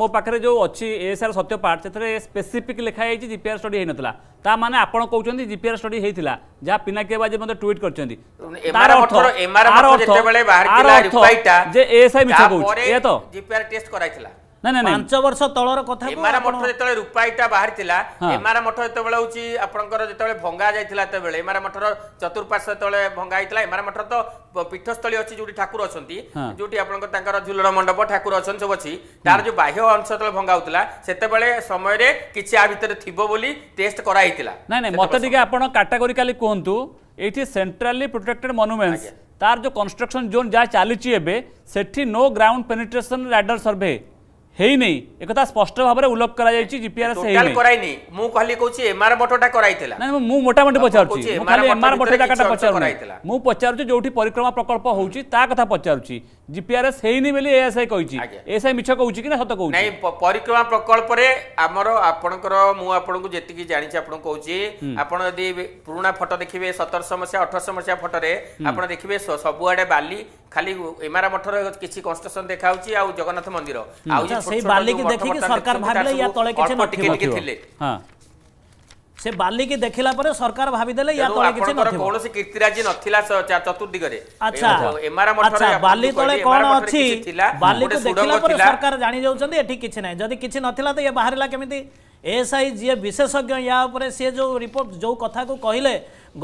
ମୋ ପାଖରେ ଯେଉଁ ଅଛି ଏସ୍ଆର୍ ସତ୍ୟ ପାଠ ସେଥିରେ ସ୍ପେସିଫିକ୍ ଲେଖା ଲେଖାଯାଇଛି ଜିପିଆର୍ ଷ୍ଟଡି ହେଇନଥିଲା ତା ମାନେ ଆପଣ କହୁଛନ୍ତି ଜିପିଆର୍ ଷ୍ଟଡି ହେଇଥିଲା ଯାହା ପିନାକିଆ ବାଜି ମଧ୍ୟ ଟ୍ୱିଟ୍ କରିଛନ୍ତି ଯେ ଏସ୍ଆଇ ମିଛ କହୁଛି ଏହା ତ ଜିପିଆର୍ ଟେଷ୍ଟ କରାଇଥିଲା ପାଞ୍ଚ ବର୍ଷ ତଳର କଥା ଏମାର ମଠ ଯେତେବେଳେ ରୂପାଇଟା ବାହାରିଥିଲା ଏମାର ମଠ ଯେତେବେଳେ ହଉଛି ଆପଣଙ୍କର ଯେତେବେଳେ ଭଙ୍ଗା ଯାଇଥିଲା ସେତେବେଳେ ଏମାର ମଠର ଚତୁଃପାର୍ଶ୍ୱ ଯେତେବେଳେ ଭଙ୍ଗା ହେଇଥିଲା ଏମାର ମଠର ତ ପୀଠସ୍ଥଳୀ ଅଛି ଯୋଉଠି ଠାକୁର ଅଛନ୍ତି ଯୋଉଠି ଆପଣଙ୍କର ତାଙ୍କର ଝୁଲଣ ମଣ୍ଡପ ଠାକୁର ଅଛନ୍ତି ସବୁ ଅଛି ତାର ଯୋଉ ବାହ୍ୟ ଅଂଶ ଯେତେବେଳେ ଭଙ୍ଗା ହଉଥିଲା ସେତେବେଳେ ସମୟରେ କିଛି ଆ ଭିତରେ ଥିବ ବୋଲି ଟେଷ୍ଟ କରାହେଇଥିଲା ନାଇଁ ନାଇଁ ମତେ ଟିକେ ଆପଣ କାଟାଗୋରିକାଲି କୁହନ୍ତୁ ଏଇଠି ସେଣ୍ଟ୍ରାଲି ପ୍ରୋଟେକ୍ଟେଡ୍ ମନୁମେଣ୍ଟସ୍ ତାର ଯୋଉ କନଷ୍ଟ୍ରକ୍ସନ ଜୋନ୍ ଯାହା ଚାଲିଛି ଏବେ ସେଠି no ground penetration radar survey ହେଇନି ଏକଥା ସ୍ପଷ୍ଟ ଭାବରେ ଉଲ୍ଲେଖ କରାଯାଇଛି ଜିପିଆରଏସ୍ ହେଇନି କରାଇନି ମୁଁ କହିଲି କହୁଛି ଏମଆର ବଟଟା କରାଇଥିଲା ନାଇଁ ମୁଁ ମୋଟାମୋଟି ପଚାରୁଛି ମୁଁ ଖାଲି ଏମଆର ବଟ ଜାଗାଟା ପଚାରୁନି ମୁଁ ପଚାରୁଛି ଯୋଉଠି ପରିକ୍ରମା ପ୍ରକଳ୍ପ ହେଉଛି ତା କଥା ପଚାରୁଛି জিপিআরএস ହେଇନି ବୋଲି ଏଏସ୍ଆଇ କହିଛି ଏଏସ୍ଆଇ ମିଛ କହୁଛି କି ନା ସତ କହୁଛି ନାଇଁ ପରିକ୍ରମା ପ୍ରକଳ୍ପରେ ଆମର ଆପଣଙ୍କର ମୁଁ ଆପଣଙ୍କୁ ଯେତିକି ଜାଣିଛି ଆପଣଙ୍କୁ କହୁଛି ଆପଣ ଯଦି ପୁରୁଣା ଫଟୋ ଦେଖିବେ ସତର ସମସ୍ୟା ଅଠର ସମସ୍ୟା ଫଟୋରେ ଆପଣ ଦେଖିବେ ସବୁଆଡେ ବାଲି ଖାଲି ଏମାରା ମଠର କିଛି କନଷ୍ଟ୍ରକ୍ସନ ଦେଖାଉଛି ଆଉ ଜଗନ୍ନାଥ ମନ୍ଦିର ଆଉ ସେଇ ବାଲିକି ଦେଖିକି ସରକାର ଭାବିଲେ ୟା ତଳେ କିଛି ଥିଲେ ସେ ବାଲିକି ଦେଖିଲା ପରେ ସରକାର ଭାବିଦେଲେ ୟା ତଳେ କିଛି ନଥିବ କୌଣସି କୀର୍ତ୍ତିରାଜି ନଥିଲା ଚତୁର୍ଦିଗରେ ଆଚ୍ଛା ଆଚ୍ଛା ବାଲି ତଳେ କଣ ଅଛି ବାଲିକୁ ଦେଖିଲା ପରେ ସରକାର ଜାଣି ଯାଉଛନ୍ତି ଏଠି କିଛି ନାହିଁ ଯଦି କିଛି ନଥିଲା ତ ଇଏ ବାହାରିଲା କେମିତି ଏଏସ୍ଆଇ ଯିଏ ବିଶେଷଜ୍ଞ ୟା ଉପରେ ସିଏ ଯେଉଁ ରିପୋର୍ଟ ଯେଉଁ କଥାକୁ କହିଲେ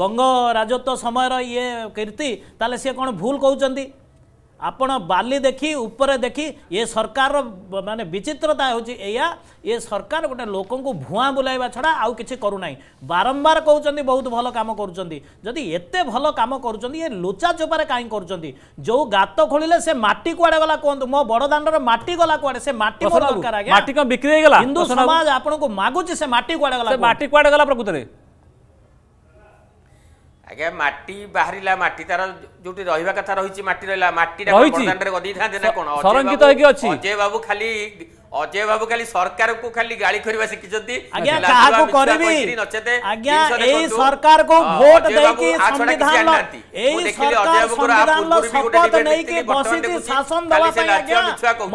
ଗଙ୍ଗ ରାଜତ୍ୱ ସମୟର ଇଏ କୀର୍ତ୍ତି ତାହେଲେ ସିଏ କ'ଣ ଭୁଲ କହୁଛନ୍ତି ଆପଣ ବାଲି ଦେଖି ଉପରେ ଦେଖି ଏ ସରକାରର ମାନେ ବିଚିତ୍ରତା ହେଉଛି ଏଇଆ ଏ ସରକାର ଗୋଟେ ଲୋକଙ୍କୁ ଭୁଆଁ ବୁଲାଇବା ଛଡ଼ା ଆଉ କିଛି କରୁନାହିଁ ବାରମ୍ବାର କହୁଛନ୍ତି ବହୁତ ଭଲ କାମ କରୁଛନ୍ତି ଯଦି ଏତେ ଭଲ କାମ କରୁଛନ୍ତି ଏ ଲୁଚା ଚୋପାରେ କାହିଁ କରୁଛନ୍ତି ଯେଉଁ ଗାତ ଖୋଳିଲେ ସେ ମାଟି କୁଆଡ଼େ ଗଲା କୁହନ୍ତୁ ମୋ ବଡ଼ ଦାଣ୍ଡର ମାଟି ଗଲା କୁଆଡ଼େ ସେ ମାଟି ଦରକାର ଆଜ୍ଞା ମାଟି କ'ଣ ବିକ୍ରି ହେଇଗଲା ହିନ୍ଦୁ ସମାଜ ଆପଣଙ୍କୁ ମାଗୁଛି ସେ ମାଟି କୁଆଡ଼େ ଗଲା ମାଟି କୁଆଡ଼େ ଗଲା ପ୍ରକୃତରେ ଆଜ୍ଞା ମାଟି ବାହାରିଲା ମାଟି ତାର ଯୋଉଠି ରହିବା କଥା ରହିଛି ମାଟି ରହିଲା ମାଟିଟା ଗଦିଥାନ୍ତେ ନା କଣ ଅଜୟ ବାବୁ ଖାଲି অজয় বাবু খালি সরকারকু খালি গালি করিবা শিখিছন্তি আজ্ঞা কাহাকু করিবি আজ্ঞা এই সরকারকু ভোট দেইকি সংবিধান এই সরকার সংবিধান শপথ নেইকি বসিছি শাসন দেওয়া পাই আজ্ঞা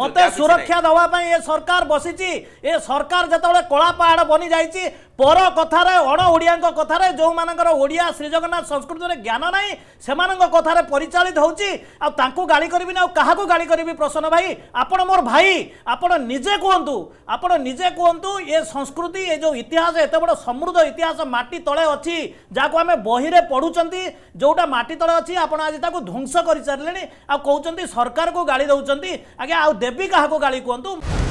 মতে সুরক্ষা দেওয়া পাই এ সরকার বসিছি এ সরকার যেতবেলে কলা পাহাড় বনি যাইছি পর কথারে অণ ওড়িয়াঙ্ক কথারে যৌমানঙ্কর ওড়িয়া শ্রীজগন্নাথ সংস্কৃতির জ্ঞান নাই সেমানঙ্ক কথারে পরিচালিত হচ্ছে আ তাঙ্কু গালি করিবি না কাহাকু গালি করিবি প্রসন্ন ভাই আপন মোর ভাই আপন নিজে ନିଜେ କୁହନ୍ତୁ ଆପଣ ନିଜେ କୁହନ୍ତୁ ଏ ସଂସ୍କୃତି ଏ ଯେଉଁ ଇତିହାସ ଏତେ ବଡ଼ ସମୃଦ୍ଧ ଇତିହାସ ମାଟି ତଳେ ଅଛି ଯାହାକୁ ଆମେ ବହିରେ ପଢ଼ୁଛନ୍ତି ଯେଉଁଟା ମାଟି ତଳେ ଅଛି ଆପଣ ଆଜି ତାକୁ ଧ୍ୱଂସ କରିସାରିଲେଣି ଆଉ କହୁଛନ୍ତି ସରକାରକୁ ଗାଳି ଦେଉଛନ୍ତି ଆଜ୍ଞା ଆଉ ଦେବୀ କାହାକୁ ଗାଳି କୁହନ୍ତୁ